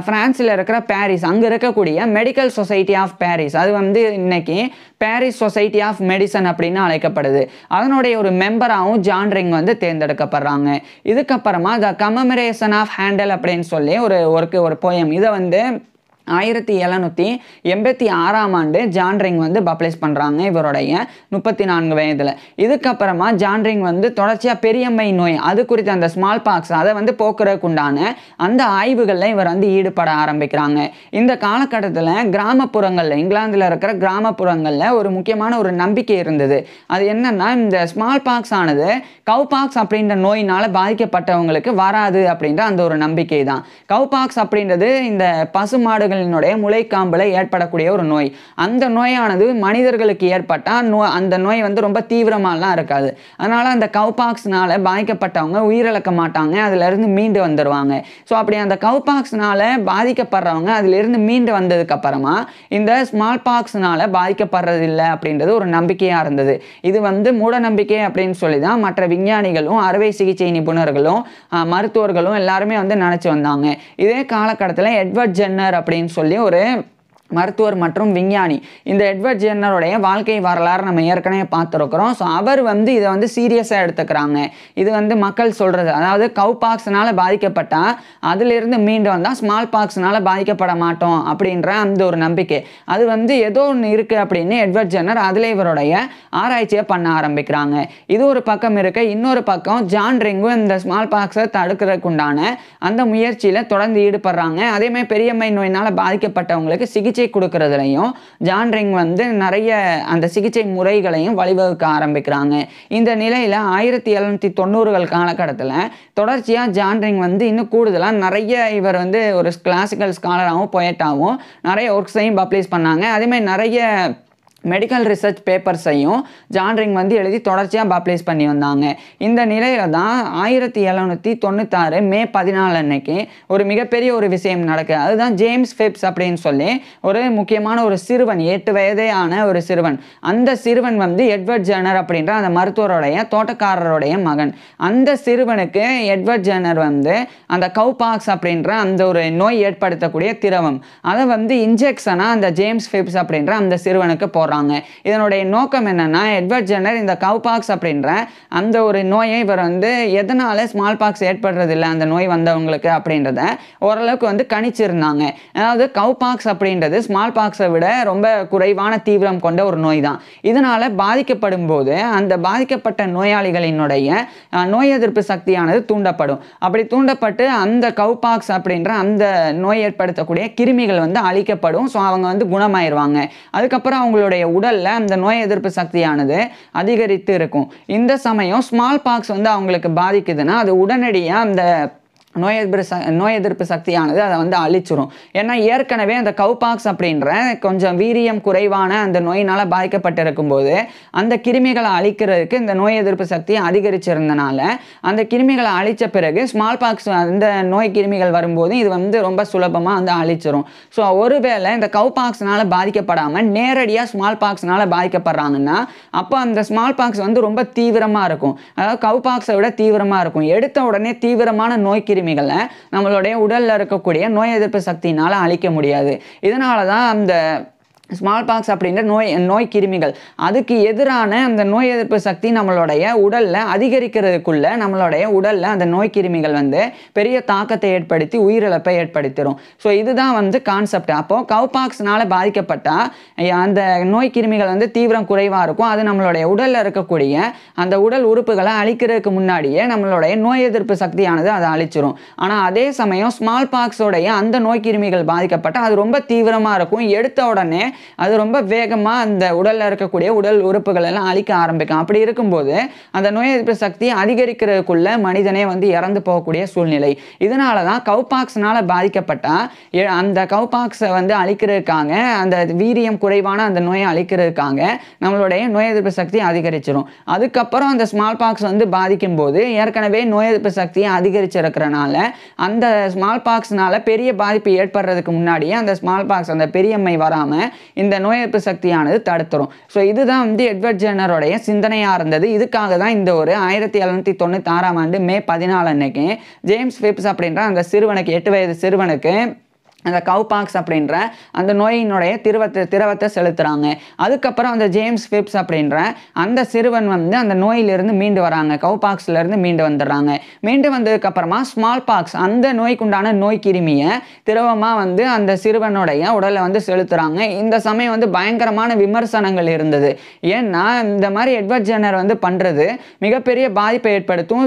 ஃப்ரான்ஸில் இருக்கிற பாரிஸ் அங்கே இருக்கக்கூடிய மெடிக்கல் சொசைட்டி ஆஃப் பாரிஸ் அது வந்து இன்னைக்கு பாரிஸ் சொசைட்டி ஆஃப் மெடிசன் அப்படின்னு அழைக்கப்படுது அதனுடைய ஒரு மெம்பராகவும் ஜான்ரிங் வந்து தேர்ந்தெடுக்கப்படுறாங்க இதுக்கப்புறமா த கமமரேஷன் ஆஃப் ஹேண்டல் அப்படின்னு சொல்லி ஒரு ஒர்க்கு ஒரு போயம் இதை வந்து ஆயிரத்தி எழுநூற்றி எண்பத்தி ஆறாம் ஆண்டு ஜான்ரிங் வந்து பப்ளிஷ் பண்ணுறாங்க இவருடைய முப்பத்தி நான்கு வயதில் இதுக்கப்புறமா ஜான்ரிங் வந்து தொடர்ச்சியாக பெரியம்மை நோய் அது குறித்த அந்த ஸ்மால் பாக்ஸ் அதை வந்து போக்குறதுக்கு உண்டான அந்த ஆய்வுகளில் இவர் வந்து ஈடுபட ஆரம்பிக்கிறாங்க இந்த காலகட்டத்தில் கிராமப்புறங்களில் இங்கிலாந்தில் இருக்கிற கிராமப்புறங்களில் ஒரு முக்கியமான ஒரு நம்பிக்கை இருந்தது அது என்னென்னா இந்த ஸ்மால் பாக்ஸ் ஆனது கவு பாக்ஸ் அப்படின்ற நோயினால் பாதிக்கப்பட்டவங்களுக்கு வராது அப்படின்ற அந்த ஒரு நம்பிக்கை தான் கவு பாக்ஸ் அப்படின்றது இந்த பசுமாடு மனிதர்களினுடைய முளைக்காம்பில் ஏற்படக்கூடிய ஒரு நோய் அந்த நோயானது மனிதர்களுக்கு ஏற்பட்டால் நோ அந்த நோய் வந்து ரொம்ப தீவிரமாலாம் இருக்காது அதனால் அந்த கவுபாக்ஸ்னால் பாதிக்கப்பட்டவங்க உயிரிழக்க மாட்டாங்க அதிலிருந்து மீண்டு வந்துடுவாங்க ஸோ அப்படி அந்த கவுபாக்ஸ்னால் பாதிக்கப்படுறவங்க அதிலிருந்து மீண்டு வந்ததுக்கப்புறமா இந்த ஸ்மால் பாக்ஸ்னால் பாதிக்கப்படுறதில்லை அப்படின்றது ஒரு நம்பிக்கையாக இருந்தது இது வந்து மூட நம்பிக்கை அப்படின்னு சொல்லி தான் மற்ற விஞ்ஞானிகளும் அறுவை சிகிச்சை நிபுணர்களும் மருத்துவர்களும் எல்லாருமே வந்து நினச்சி வந்தாங்க இதே காலகட்டத்தில் எட்வர்ட் ஜென்னர் அப்படின்னு அப்படின்னு சொல்லி ஒரு மருத்துவர் மற்றும் விஞ்ஞானி இந்த எட்வர்ட் ஜென்னருடைய வாழ்க்கை வரலாறு நம்ம ஏற்கனவே பார்த்துருக்குறோம் ஸோ அவர் வந்து இதை வந்து சீரியஸாக எடுத்துக்கிறாங்க இது வந்து மக்கள் சொல்கிறது அதாவது கவு பாக்ஸ்னால் பாதிக்கப்பட்டால் அதிலிருந்து மீண்டு வந்தால் ஸ்மால் பாக்ஸ்னால் பாதிக்கப்பட மாட்டோம் அப்படின்ற அந்த ஒரு நம்பிக்கை அது வந்து ஏதோ ஒன்று இருக்குது அப்படின்னு எட்வர்ட் ஜென்னர் அதில் இவருடைய ஆராய்ச்சியை பண்ண ஆரம்பிக்கிறாங்க இது ஒரு பக்கம் இருக்குது இன்னொரு பக்கம் ஜான் ரிங்கும் இந்த ஸ்மால் பாக்ஸை தடுக்கிறதுக்குண்டான அந்த முயற்சியில் தொடர்ந்து ஈடுபடுறாங்க அதேமாதிரி பெரியம்மை நோயினால் பாதிக்கப்பட்டவங்களுக்கு சிகிச்சை சிகிச்சை கொடுக்கறதுலையும் ஜான்ரிங் வந்து நிறைய அந்த சிகிச்சை முறைகளையும் வழிவகுக்க ஆரம்பிக்கிறாங்க இந்த நிலையில் ஆயிரத்தி எழுநூத்தி தொண்ணூறுகள் காலகட்டத்தில் தொடர்ச்சியாக ஜான்ரிங் வந்து இன்னும் கூடுதலாக நிறைய இவர் வந்து ஒரு கிளாசிக்கல் ஸ்காலராகவும் பொயட்டாகவும் நிறைய ஒர்க்ஸையும் பப்ளிஷ் பண்ணாங்க அதேமாதிரி நிறைய மெடிக்கல் ரிசர்ச் பேப்பர்ஸையும் ஜான்ரிங் வந்து எழுதி தொடர்ச்சியாக பப்ளிஷ் பண்ணி வந்தாங்க இந்த நிலையில் தான் ஆயிரத்தி எழுநூற்றி தொண்ணூத்தாறு மே பதினாலு அன்னைக்கு ஒரு மிகப்பெரிய ஒரு விஷயம் நடக்குது அதுதான் ஜேம்ஸ் ஃபெப்ஸ் அப்படின்னு சொல்லி ஒரு முக்கியமான ஒரு சிறுவன் எட்டு வயதே ஆன ஒரு சிறுவன் அந்த சிறுவன் வந்து எட்வர்ட் ஜெனர் அப்படின்ற அந்த மருத்துவருடைய தோட்டக்காரருடைய மகன் அந்த சிறுவனுக்கு எட்வர்ட் ஜெனர் வந்து அந்த கவுபாக்ஸ் அப்படின்ற அந்த ஒரு நோய் ஏற்படுத்தக்கூடிய திரவம் அதை வந்து இன்ஜெக்ஷனாக அந்த ஜேம்ஸ் ஃபெப்ஸ் அப்படின்ற அந்த சிறுவனுக்கு போடுற சொல்கிறாங்க இதனுடைய நோக்கம் என்னென்னா எட்வர்ட் ஜென்னர் இந்த கவ் பாக்ஸ் அப்படின்ற அந்த ஒரு நோயை இவர் வந்து எதனால் ஸ்மால் பாக்ஸ் ஏற்படுறது இல்லை அந்த நோய் வந்தவங்களுக்கு அப்படின்றத ஓரளவுக்கு வந்து கணிச்சிருந்தாங்க அதாவது கவ் பாக்ஸ் அப்படின்றது ஸ்மால் பாக்ஸை விட ரொம்ப குறைவான தீவிரம் கொண்ட ஒரு நோய் தான் இதனால் பாதிக்கப்படும் போது அந்த பாதிக்கப்பட்ட நோயாளிகளினுடைய நோய் எதிர்ப்பு சக்தியானது தூண்டப்படும் அப்படி தூண்டப்பட்டு அந்த கவ் பாக்ஸ் அப்படின்ற அந்த நோய் ஏற்படுத்தக்கூடிய கிருமிகள் வந்து அழிக்கப்படும் ஸோ அவங்க வந்து குணமாயிருவாங்க அதுக்கப்புறம் அவங்களுடைய நம்மளுடைய உடலில் அந்த நோய் எதிர்ப்பு சக்தியானது அதிகரித்து இருக்கும் இந்த சமயம் ஸ்மால் பாக்ஸ் வந்து அவங்களுக்கு பாதிக்குதுன்னா அது உடனடியாக அந்த நோய் எதிர்ப்பு ச நோய் எதிர்ப்பு சக்தியானது அதை வந்து அழிச்சிரும் ஏன்னா ஏற்கனவே அந்த கவுபாக்ஸ் அப்படின்ற கொஞ்சம் வீரியம் குறைவான அந்த நோயினால் பாதிக்கப்பட்டிருக்கும் போது அந்த கிருமிகளை அழிக்கிறதுக்கு இந்த நோய் எதிர்ப்பு சக்தி அதிகரிச்சிருந்தனால அந்த கிருமிகளை அழித்த பிறகு ஸ்மால் பாக்ஸ் அந்த நோய் கிருமிகள் வரும்போது இது வந்து ரொம்ப சுலபமாக வந்து அழிச்சிரும் ஸோ ஒருவேளை இந்த பாக்ஸ்னால் பாதிக்கப்படாமல் நேரடியாக ஸ்மால் பாக்ஸ்னால் பாதிக்கப்படுறாங்கன்னா அப்போ அந்த ஸ்மால் பாக்ஸ் வந்து ரொம்ப தீவிரமாக இருக்கும் அதாவது கவுபாக்ஸை விட தீவிரமாக இருக்கும் எடுத்த உடனே தீவிரமான நோய் கிருமி கிருமிகளை நம்மளுடைய உடலில் இருக்கக்கூடிய நோய் எதிர்ப்பு சக்தினால் அழிக்க முடியாது இதனால தான் அந்த ஸ்மால் பாக்ஸ் அப்படின்ற நோய் நோய் கிருமிகள் அதுக்கு எதிரான அந்த நோய் எதிர்ப்பு சக்தி நம்மளுடைய உடலில் அதிகரிக்கிறதுக்குள்ளே நம்மளுடைய உடலில் அந்த நோய் கிருமிகள் வந்து பெரிய தாக்கத்தை ஏற்படுத்தி உயிரிழப்பை ஏற்படுத்திடும் ஸோ இதுதான் வந்து கான்செப்ட் அப்போது பாக்ஸ்னால் பாதிக்கப்பட்டால் அந்த நோய் கிருமிகள் வந்து தீவிரம் குறைவாக இருக்கும் அது நம்மளுடைய உடலில் இருக்கக்கூடிய அந்த உடல் உறுப்புகளை அழிக்கிறதுக்கு முன்னாடியே நம்மளுடைய நோய் எதிர்ப்பு சக்தியானது அதை அழிச்சிரும் ஆனால் அதே சமயம் ஸ்மால் பாக்ஸோடைய அந்த நோய் கிருமிகள் பாதிக்கப்பட்டால் அது ரொம்ப தீவிரமாக இருக்கும் எடுத்த உடனே அது ரொம்ப வேகமாக அந்த உடலில் இருக்கக்கூடிய உடல் உறுப்புகள் எல்லாம் அழிக்க ஆரம்பிக்கும் அப்படி இருக்கும்போது அந்த நோய் எதிர்ப்பு சக்தி அதிகரிக்கிறதுக்குள்ள மனிதனே வந்து இறந்து போகக்கூடிய சூழ்நிலை இதனால தான் கவுபாக்ஸ்னால் பாதிக்கப்பட்டால் அந்த கவுபாக்ஸை வந்து அழிக்கிறதுக்காங்க அந்த வீரியம் குறைவான அந்த நோயை அழிக்கிறதுக்காங்க நம்மளுடைய நோய் எதிர்ப்பு சக்தி அதிகரிச்சிடும் அதுக்கப்புறம் அந்த ஸ்மால் பாக்ஸ் வந்து பாதிக்கும் போது ஏற்கனவே நோய் எதிர்ப்பு சக்தியை அதிகரிச்சிருக்கிறனால அந்த ஸ்மால் பாக்ஸ்னால பெரிய பாதிப்பு ஏற்படுறதுக்கு முன்னாடியே அந்த ஸ்மால் பாக்ஸ் அந்த பெரியம்மை வராமல் இந்த நோய் எதிர்ப்பு சக்தியானது தடுத்துரும் ஸோ இதுதான் வந்து எட்வர்ட் ஜெனருடைய சிந்தனையாக இருந்தது இதுக்காக தான் இந்த ஒரு ஆயிரத்தி எழுநூற்றி தொண்ணூற்றி ஆறாம் ஆண்டு மே பதினாலு அன்னைக்கு ஜேம்ஸ் ஃபிப்ஸ் அப்படின்ற அந்த சிறுவனுக்கு எட்டு வயது சிறுவனுக்கு அந்த கவுபாக்ஸ் அப்படின்ற அந்த நோயினுடைய திருவத்தை திரவத்தை செலுத்துகிறாங்க அதுக்கப்புறம் அந்த ஜேம்ஸ் ஃபிப்ஸ் அப்படின்ற அந்த சிறுவன் வந்து அந்த நோயிலிருந்து மீண்டு வராங்க கவுபாக்ஸ்லேருந்து மீண்டு வந்துடுறாங்க மீண்டு வந்ததுக்கப்புறமா ஸ்மால் பாக்ஸ் அந்த நோய்க்குண்டான நோய் கிருமியை திரவமாக வந்து அந்த சிறுவனுடைய உடலை வந்து செலுத்துகிறாங்க இந்த சமயம் வந்து பயங்கரமான விமர்சனங்கள் இருந்தது ஏன்னா இந்த மாதிரி எட்வர்ட் ஜெனர் வந்து பண்ணுறது மிகப்பெரிய பாதிப்பை ஏற்படுத்தும்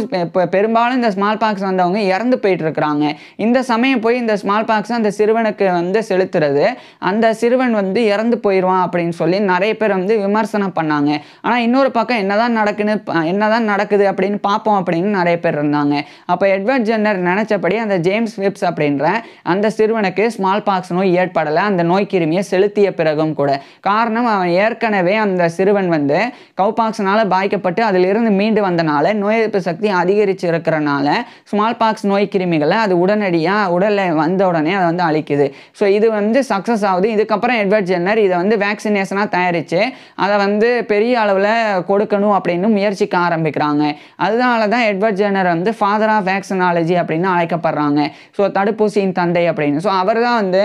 பெரும்பாலும் இந்த ஸ்மால் பாக்ஸ் வந்தவங்க இறந்து போயிட்டு இருக்கிறாங்க இந்த சமயம் போய் இந்த ஸ்மால் பாக்ஸ் அந்த சிறுவனுக்கு வந்து செலுத்துறது அந்த சிறுவன் வந்து இறந்து போயிடுவான் அப்படின்னு சொல்லி நிறைய பேர் வந்து விமர்சனம் பண்ணாங்க ஆனால் இன்னொரு பக்கம் என்னதான் நடக்குன்னு என்னதான் நடக்குது அப்படின்னு பார்ப்போம் அப்படின்னு நிறைய பேர் இருந்தாங்க அப்போ எட்வர்ட் ஜென்னர் நினச்சபடி அந்த ஜேம்ஸ் விப்ஸ் அப்படின்ற அந்த சிறுவனுக்கு ஸ்மால் பாக்ஸ் நோய் ஏற்படலை அந்த நோய் கிருமியை செலுத்திய பிறகும் கூட காரணம் அவன் ஏற்கனவே அந்த சிறுவன் வந்து கவுபாக்ஸ்னால் பாதிக்கப்பட்டு அதிலிருந்து மீண்டு வந்தனால நோய் எதிர்ப்பு சக்தி அதிகரிச்சு இருக்கிறனால ஸ்மால் பாக்ஸ் நோய் கிருமிகளை அது உடனடியாக உடலில் வந்த உடனே அதை வந்து அளிக்குது ஸோ இது வந்து சக்ஸஸ் ஆகுது இதுக்கப்புறம் எட்வர்ட் ஜென்னர் இதை வந்து வேக்சினேஷனாக தயாரித்து அதை வந்து பெரிய அளவில் கொடுக்கணும் அப்படின்னு முயற்சிக்க ஆரம்பிக்கிறாங்க அதனால தான் எட்வர்ட் ஜென்னர் வந்து ஃபாதர் ஆஃப் வேக்சினாலஜி அப்படின்னு அழைக்கப்படுறாங்க ஸோ தடுப்பூசியின் தந்தை அப்படின்னு ஸோ அவர் தான் வந்து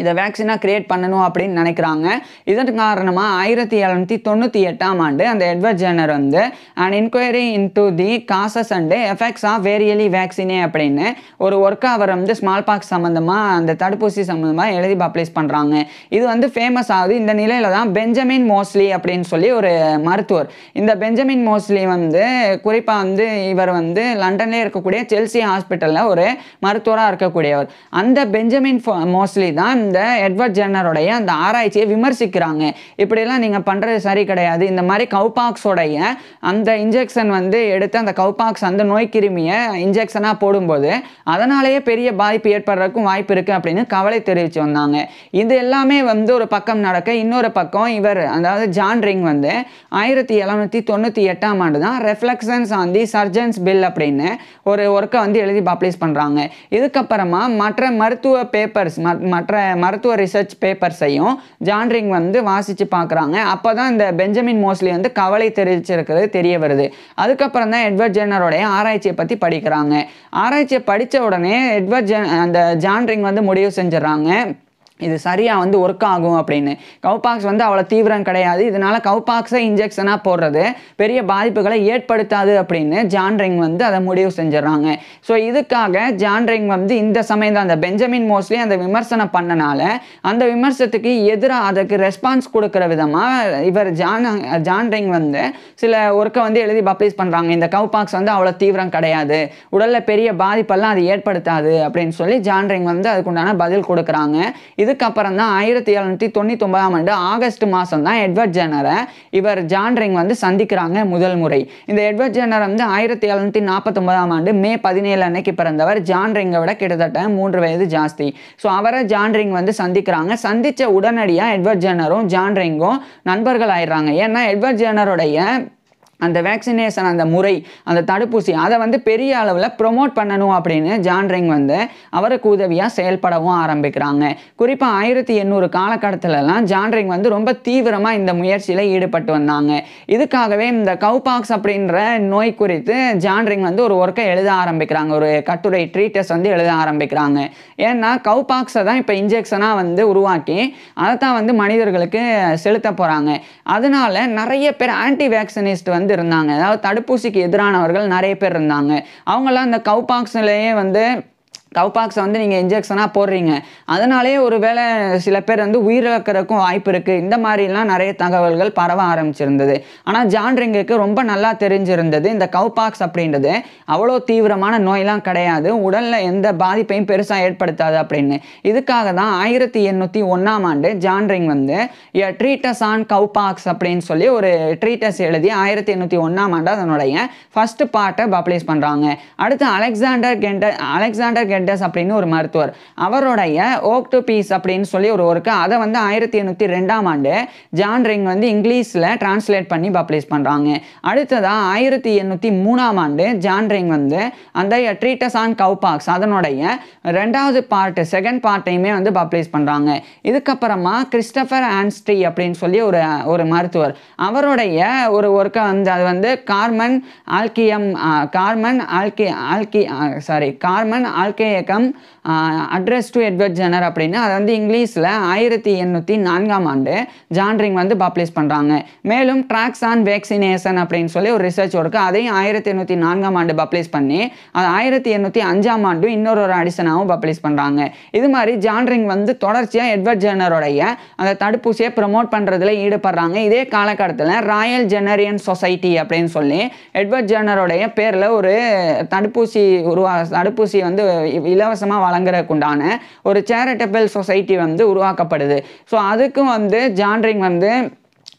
இதை வேக்சினாக கிரியேட் பண்ணணும் அப்படின்னு நினைக்கிறாங்க இதன் காரணமாக ஆயிரத்தி எழுநூற்றி தொண்ணூற்றி எட்டாம் ஆண்டு அந்த எட்வர்ட் ஜெனர் வந்து an inquiry to the causes and effects of variolae vaccinae அப்படின்னு ஒரு ஒர்க் அவர் வந்து ஸ்மால் பாக்ஸ் சம்மந்தமாக அந்த தடுப்பூசி சம்மந்தமாக எழுதி பப்ளிஷ் பண்ணுறாங்க இது வந்து ஃபேமஸ் ஆகுது இந்த நிலையில் தான் பெஞ்சமின் மோஸ்லி அப்படின்னு சொல்லி ஒரு மருத்துவர் இந்த பெஞ்சமின் மோஸ்லி வந்து குறிப்பாக வந்து இவர் வந்து லண்டனில் இருக்கக்கூடிய செல்சி ஹாஸ்பிட்டலில் ஒரு மருத்துவராக இருக்கக்கூடியவர் அந்த பெஞ்சமின் மோஸ்லி தான் இந்த எட்வர்ட் ஜென்னருடைய அந்த ஆராய்ச்சியை விமர்சிக்கிறாங்க இப்படியெல்லாம் நீங்கள் பண்ணுறது சரி கிடையாது இந்த மாதிரி கவுபாக்ஸோடைய அந்த இன்ஜெக்ஷன் வந்து எடுத்து அந்த கவுபாக்ஸ் அந்த நோய் கிருமியை இன்ஜெக்ஷனாக போடும்போது அதனாலேயே பெரிய பாதிப்பு ஏற்படுறதுக்கும் வாய்ப்பு இருக்குது அப்படின்னு கவலை தெரிவித்து வந்தாங்க இது எல்லாமே வந்து ஒரு பக்கம் நடக்க இன்னொரு பக்கம் இவர் அதாவது ஜான் ரிங் வந்து ஆயிரத்தி எழுநூற்றி தொண்ணூற்றி எட்டாம் ஆண்டு தான் reflections on the surgeons bill அப்படின்னு ஒரு ஒர்க்கை வந்து எழுதி பப்ளிஷ் பண்ணுறாங்க இதுக்கப்புறமா மற்ற மருத்துவ பேப்பர்ஸ் மற்ற மருத்துவ ரிசர்ச் பேப்பர்ஸையும் ஜான்ரிங் வந்து வாசித்து பார்க்குறாங்க அப்போ தான் இந்த பெஞ்சமின் மோஸ்ட்லி வந்து கவலை தெரிவிச்சிருக்கிறது தெரிய வருது அதுக்கப்புறம் தான் எட்வர்ட் ஜெனரோடைய ஆராய்ச்சியை பற்றி படிக்கிறாங்க ஆராய்ச்சியை படித்த உடனே எட்வர்ட் ஜென் அந்த ஜான்ரிங் வந்து முடிவு செஞ்சிடறாங்க இது சரியாக வந்து ஒர்க் ஆகும் அப்படின்னு கவுபாக்ஸ் வந்து அவ்வளோ தீவிரம் கிடையாது இதனால் கவுபாக்ஸை இன்ஜெக்ஷனாக போடுறது பெரிய பாதிப்புகளை ஏற்படுத்தாது அப்படின்னு ஜான்ரிங் வந்து அதை முடிவு செஞ்சிடறாங்க ஸோ இதுக்காக ஜான்ரிங் வந்து இந்த சமயம் அந்த பெஞ்சமின் மோஸ்ட்லி அந்த விமர்சனம் பண்ணனால அந்த விமர்சனத்துக்கு எதிராக அதுக்கு ரெஸ்பான்ஸ் கொடுக்குற விதமாக இவர் ஜான் ஜான்ரிங் வந்து சில ஒர்க்கை வந்து எழுதி பப்ளிஷ் பண்ணுறாங்க இந்த கவுபாக்ஸ் வந்து அவ்வளோ தீவிரம் கிடையாது உடலில் பெரிய பாதிப்பெல்லாம் அது ஏற்படுத்தாது அப்படின்னு சொல்லி ஜான்ரிங் வந்து அதுக்குண்டான பதில் கொடுக்குறாங்க இது அதுக்கப்புறம் தான் ஆயிரத்தி எழுநூற்றி தொண்ணூற்றி ஒன்பதாம் ஆண்டு ஆகஸ்ட் மாதம் தான் எட்வர்ட் ஜெனரை இவர் ஜான்ரிங் வந்து சந்திக்கிறாங்க முதல் முறை இந்த எட்வர்ட் ஜெனர் வந்து ஆயிரத்தி எழுநூற்றி நாற்பத்தொன்பதாம் ஆண்டு மே பதினேழு அன்னைக்கு பிறந்தவர் ஜான்ரிங்கை விட கிட்டத்தட்ட மூன்று வயது ஜாஸ்தி ஸோ அவரை ஜான்ரிங் வந்து சந்திக்கிறாங்க சந்தித்த உடனடியாக எட்வர்ட் ஜெனரும் ஜான்ரிங்கும் நண்பர்கள் ஆயிடுறாங்க ஏன்னா எட்வர்ட் ஜெனருடைய அந்த வேக்சினேஷன் அந்த முறை அந்த தடுப்பூசி அதை வந்து பெரிய அளவில் ப்ரொமோட் பண்ணணும் அப்படின்னு ஜான்ரிங் வந்து அவருக்கு உதவியாக செயல்படவும் ஆரம்பிக்கிறாங்க குறிப்பாக ஆயிரத்தி எண்ணூறு காலகட்டத்திலலாம் ஜான்ரிங் வந்து ரொம்ப தீவிரமாக இந்த முயற்சியில் ஈடுபட்டு வந்தாங்க இதுக்காகவே இந்த கவுபாக்ஸ் அப்படின்ற நோய் குறித்து ஜான்ரிங் வந்து ஒரு ஒர்க்கை எழுத ஆரம்பிக்கிறாங்க ஒரு கட்டுரை ட்ரீட்டஸ் வந்து எழுத ஆரம்பிக்கிறாங்க ஏன்னா கவுபாக்ஸை தான் இப்போ இன்ஜெக்ஷனாக வந்து உருவாக்கி அதை தான் வந்து மனிதர்களுக்கு செலுத்த போகிறாங்க அதனால நிறைய பேர் ஆன்டி வேக்சினிஸ்ட் வந்து இருந்தாங்க அதாவது தடுப்பூசிக்கு எதிரானவர்கள் நிறைய பேர் இருந்தாங்க அவங்கெல்லாம் இந்த கவுபாக்ஸ்லேயே வந்து கவுபாக்ஸை வந்து நீங்கள் இன்ஜெக்ஷனாக போடுறீங்க அதனாலே ஒரு வேளை சில பேர் வந்து உயிரிழக்கிறதுக்கும் வாய்ப்பு இருக்குது இந்த மாதிரிலாம் நிறைய தகவல்கள் பரவ ஆரம்பிச்சிருந்தது ஆனால் ஜான்ரிங்குக்கு ரொம்ப நல்லா தெரிஞ்சிருந்தது இந்த கவுபாக்ஸ் அப்படின்றது அவ்வளோ தீவிரமான நோயெலாம் கிடையாது உடலில் எந்த பாதிப்பையும் பெருசாக ஏற்படுத்தாது அப்படின்னு இதுக்காக தான் ஆயிரத்தி எண்ணூற்றி ஒன்றாம் ஆண்டு ஜான்ரிங் வந்து ட்ரீட்டஸ் ஆன் கவுபாக்ஸ் அப்படின்னு சொல்லி ஒரு ட்ரீட்டஸ் எழுதி ஆயிரத்தி எண்ணூற்றி ஒன்றாம் ஆண்டு அதனுடைய ஃபஸ்ட்டு பார்ட்டை பப்ளிஷ் பண்ணுறாங்க அடுத்து அலெக்சாண்டர் கெண்ட அலெக்சாண்டர் கெண்ட டெட்டஸ் அப்படின்னு ஒரு மருத்துவர் அவருடைய ஓக் டு பீஸ் அப்படின்னு சொல்லி ஒரு ஒர்க்கு அதை வந்து ஆயிரத்தி எண்ணூற்றி ரெண்டாம் ஆண்டு ஜான் ரிங் வந்து இங்கிலீஷில் டிரான்ஸ்லேட் பண்ணி பப்ளிஷ் பண்ணுறாங்க அடுத்ததாக ஆயிரத்தி எண்ணூற்றி மூணாம் ஆண்டு ஜான் ரிங் வந்து அந்த ட்ரீட்டஸ் ஆன் கவுபாக்ஸ் அதனுடைய ரெண்டாவது பார்ட்டு செகண்ட் பார்ட்டையுமே வந்து பப்ளிஷ் பண்ணுறாங்க இதுக்கப்புறமா கிறிஸ்டபர் ஆன்ஸ்ட்ரி அப்படின்னு சொல்லி ஒரு ஒரு மருத்துவர் அவருடைய ஒரு ஒர்க்கை வந்து அது வந்து கார்மன் ஆல்கியம் கார்மன் ஆல்கி ஆல்கி sorry Carmen Alcaicum address to Edward Jenner அப்படின்னு அதை வந்து இங்கிலீஷில் ஆயிரத்தி எண்ணூற்றி நான்காம் ஆண்டு ஜான்ரிங் வந்து பப்ளிஷ் பண்ணுறாங்க மேலும் ட்ராக்ஸ் ஆன் வேக்சினேஷன் அப்படின்னு சொல்லி ஒரு ரிசர்ச் ஒர்க்கு அதையும் ஆயிரத்தி எண்ணூற்றி நான்காம் ஆண்டு பப்ளிஷ் பண்ணி அது ஆயிரத்தி எண்ணூற்றி அஞ்சாம் ஆண்டு இன்னொரு ஒரு அடிஷனாகவும் பப்ளிஷ் பண்ணுறாங்க இது மாதிரி ஜான்ரிங் வந்து தொடர்ச்சியாக எட்வர்ட் ஜெனருடைய அந்த தடுப்பூசியை ப்ரமோட் பண்ணுறதுல ஈடுபடுறாங்க இதே காலகட்டத்தில் ராயல் ஜெனரியன் சொசைட்டி அப்படின்னு சொல்லி எட்வர்ட் ஜெனருடைய பேரில் ஒரு தடுப்பூசி உருவா தடுப்பூசி வந்து இலவசமாக வழங்குறதுக்குண்டான ஒரு சேரிட்டபிள் சொசைட்டி வந்து உருவாக்கப்படுது ஸோ அதுக்கும் வந்து ஜான்ரிங் வந்து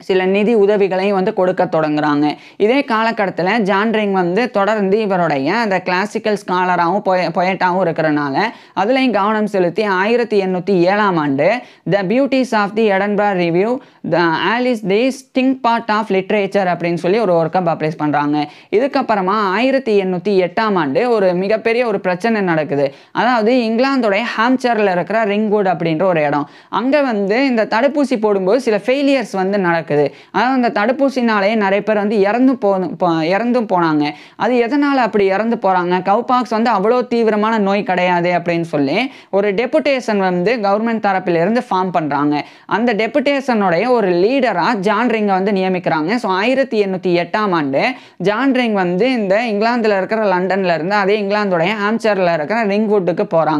சில நிதி உதவிகளையும் வந்து கொடுக்க தொடங்குறாங்க இதே காலகட்டத்தில் ஜான்ரிங் வந்து தொடர்ந்து இவருடைய அந்த கிளாசிக்கல் ஸ்காலராகவும் பொயட்டாகவும் இருக்கிறனால அதுலேயும் கவனம் செலுத்தி ஆயிரத்தி எண்ணூற்றி ஏழாம் ஆண்டு the beauties of the Edinburgh review the alias the sting part of literature அப்படின்னு சொல்லி ஒரு ஒர்க்கை பப்ளிஷ் பண்ணுறாங்க இதுக்கப்புறமா ஆயிரத்தி எண்ணூற்றி எட்டாம் ஆண்டு ஒரு மிகப்பெரிய ஒரு பிரச்சனை நடக்குது அதாவது இங்கிலாந்துடைய ஹாம்சரில் இருக்கிற ரிங்வுட் அப்படின்ற ஒரு இடம் அங்கே வந்து இந்த தடுப்பூசி போடும்போது சில ஃபெயிலியர்ஸ் வந்து நடக்கும் நடக்குது ஆனால் அந்த தடுப்பூசினாலேயே நிறைய பேர் வந்து இறந்து போ இறந்தும் போனாங்க அது எதனால் அப்படி இறந்து போகிறாங்க கவுபாக்ஸ் வந்து அவ்வளோ தீவிரமான நோய் கிடையாது அப்படின்னு சொல்லி ஒரு டெபுட்டேஷன் வந்து கவர்மெண்ட் தரப்பிலிருந்து ஃபார்ம் பண்ணுறாங்க அந்த டெபுட்டேஷனுடைய ஒரு லீடராக ஜான்ரிங்கை வந்து நியமிக்கிறாங்க ஸோ ஆயிரத்தி எண்ணூற்றி எட்டாம் ஆண்டு ஜான்ரிங் வந்து இந்த இங்கிலாந்தில் இருக்கிற லண்டனில் இருந்து அதே இங்கிலாந்துடைய ஆம்ச்சரில் இருக்கிற ரிங்வுட்டுக்கு போகிறாங்க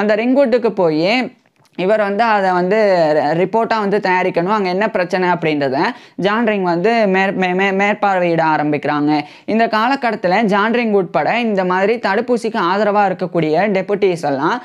அந்த ரிங்வுட்டுக்கு போய் இவர் வந்து அதை வந்து ரிப்போர்ட்டாக வந்து தயாரிக்கணும் அங்கே என்ன பிரச்சனை அப்படின்றத ஜான்ரிங் வந்து மேற் மே மேற்பார்வையிட ஆரம்பிக்கிறாங்க இந்த காலகட்டத்தில் ஜான்ரிங் உட்பட இந்த மாதிரி தடுப்பூசிக்கு ஆதரவாக இருக்கக்கூடிய டெபுட்டிஸ் எல்லாம்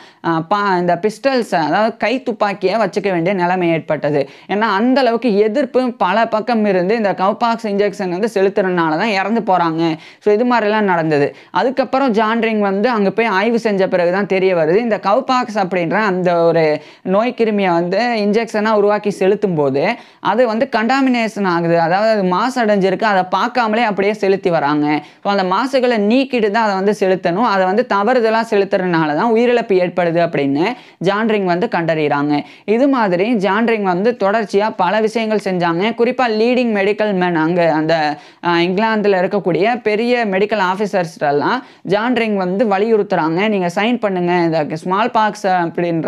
பா இந்த பிஸ்டல்ஸை அதாவது கை துப்பாக்கியை வச்சுக்க வேண்டிய நிலைமை ஏற்பட்டது ஏன்னா அந்த அளவுக்கு எதிர்ப்பு பல பக்கம் இருந்து இந்த கவுபாக்ஸ் இன்ஜெக்ஷன் வந்து செலுத்துறதுனால தான் இறந்து போகிறாங்க ஸோ இது மாதிரிலாம் நடந்தது அதுக்கப்புறம் ஜான்ரிங் வந்து அங்கே போய் ஆய்வு செஞ்ச பிறகு தான் தெரிய வருது இந்த கவுபாக்ஸ் அப்படின்ற அந்த ஒரு நோய் கிருமியை வந்து இன்ஜெக்ஷனாக உருவாக்கி செலுத்தும் போது அது வந்து கண்டாமினேஷன் ஆகுது அதாவது அது மாசு அடைஞ்சிருக்கு அதை பார்க்காமலே அப்படியே செலுத்தி வராங்க ஸோ அந்த மாசுகளை நீக்கிட்டு தான் அதை வந்து செலுத்தணும் அதை வந்து தவறுதலாக செலுத்துறதுனால தான் உயிரிழப்பு ஏற்படுது அப்படின்னு ஜான்ரிங் வந்து கண்டறிகிறாங்க இது மாதிரி ஜான்ரிங் வந்து தொடர்ச்சியாக பல விஷயங்கள் செஞ்சாங்க குறிப்பாக லீடிங் மெடிக்கல் மேன் அங்கே அந்த இங்கிலாந்தில் இருக்கக்கூடிய பெரிய மெடிக்கல் ஆஃபீஸர்ஸ்டெல்லாம் ஜான்ரிங் வந்து வலியுறுத்துகிறாங்க நீங்கள் சைன் பண்ணுங்கள் இந்த ஸ்மால் பாக்ஸ் அப்படின்ற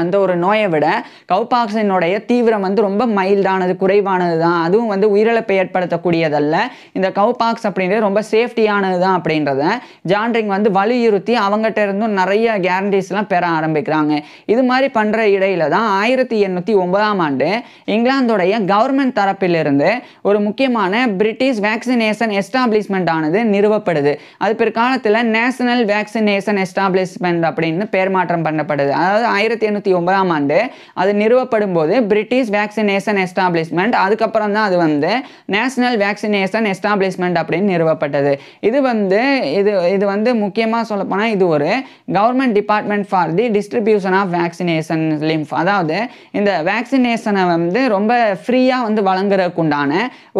அந்த ஒரு நோயை விட கவுபாக்சினுடைய தீவிரம் வந்து ரொம்ப மைல்டானது குறைவானது தான் அதுவும் வந்து உயிரிழப்பை ஏற்படுத்தக்கூடியதல்ல இந்த கவுபாக்ஸ் அப்படின்றது ரொம்ப சேஃப்டியானது தான் அப்படின்றத ஜான்ரிங் வந்து வலியுறுத்தி அவங்ககிட்ட இருந்தும் நிறைய கேரண்டிஸ்லாம் பெற ஆரம்பிக்கிறாங்க இது மாதிரி பண்ணுற இடையில தான் ஆயிரத்தி எண்ணூற்றி ஒன்பதாம் ஆண்டு இங்கிலாந்துடைய கவர்மெண்ட் தரப்பிலிருந்து ஒரு முக்கியமான பிரிட்டிஷ் வேக்சினேஷன் எஸ்டாப்ளிஷ்மெண்ட் ஆனது நிறுவப்படுது அது பிற்காலத்தில் நேஷனல் வேக்சினேஷன் எஸ்டாப்ளிஷ்மெண்ட் அப்படின்னு பேர் மாற்றம் பண்ணப்படுது அதாவது ஆயிரத்தி ரெண்டாயிரத்தி ஒன்பதாம் ஆண்டு அது நிறுவப்படும் போது பிரிட்டிஷ் வேக்சினேஷன் எஸ்டாப்ளிஷ்மெண்ட் அதுக்கப்புறம் தான் அது வந்து நேஷனல் வேக்சினேஷன் எஸ்டாப்ளிஷ்மெண்ட் அப்படின்னு நிறுவப்பட்டது இது வந்து இது இது வந்து முக்கியமாக சொல்லப்போனால் இது ஒரு government department for the distribution of vaccination lymph அதாவது இந்த வேக்சினேஷனை வந்து ரொம்ப ஃப்ரீயாக வந்து வழங்குறதுக்கு உண்டான